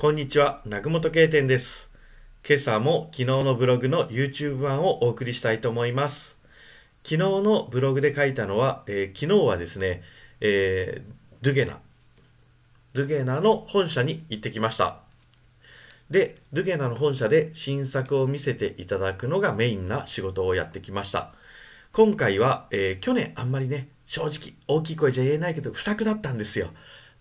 こんにちは、南雲時計店です。今朝も昨日のブログの YouTube 版をお送りしたいと思います。昨日のブログで書いたのは、えー、昨日はですね、えー、ドゥゲナ、ドゥゲナの本社に行ってきました。で、ドゥゲナの本社で新作を見せていただくのがメインな仕事をやってきました。今回は、えー、去年あんまりね、正直大きい声じゃ言えないけど不作だったんですよ。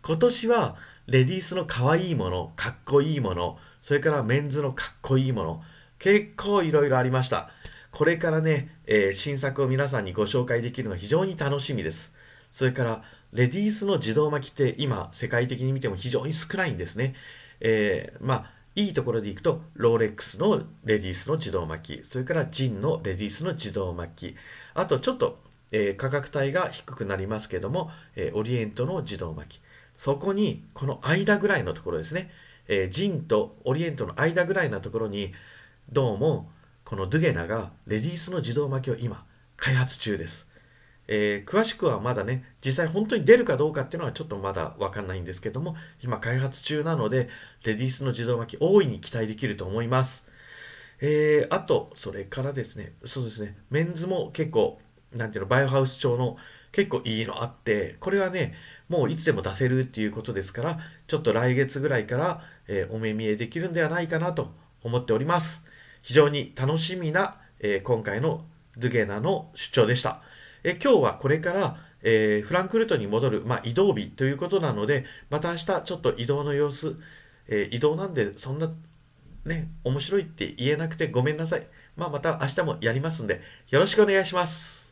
今年はレディースの可愛いもの、かっこいいもの、それからメンズのかっこいいもの、結構いろいろありました。これからね、えー、新作を皆さんにご紹介できるのは非常に楽しみです。それから、レディースの自動巻きって今、世界的に見ても非常に少ないんですね。えー、まあ、いいところでいくと、ローレックスのレディースの自動巻き、それからジンのレディースの自動巻き、あとちょっと、えー、価格帯が低くなりますけども、えオリエントの自動巻き、そこにこの間ぐらいのところですね、えー、ジンとオリエントの間ぐらいのところにどうもこのドゥゲナがレディースの自動巻きを今開発中です、えー、詳しくはまだね実際本当に出るかどうかっていうのはちょっとまだ分かんないんですけども今開発中なのでレディースの自動巻き大いに期待できると思いますえー、あと、それからですね、そうですね、メンズも結構、なんていうの、バイオハウス調の、結構いいのあって、これはね、もういつでも出せるっていうことですから、ちょっと来月ぐらいから、えー、お目見えできるんではないかなと思っております。非常に楽しみな、えー、今回のドゥゲナの出張でした。え今日はこれから、えー、フランクフルトに戻る、まあ、移動日ということなので、また明日ちょっと移動の様子、え移動なんでそんなね、面白いって言えなくてごめんなさい。まあ、また明日もやりますんで、よろしくお願いします。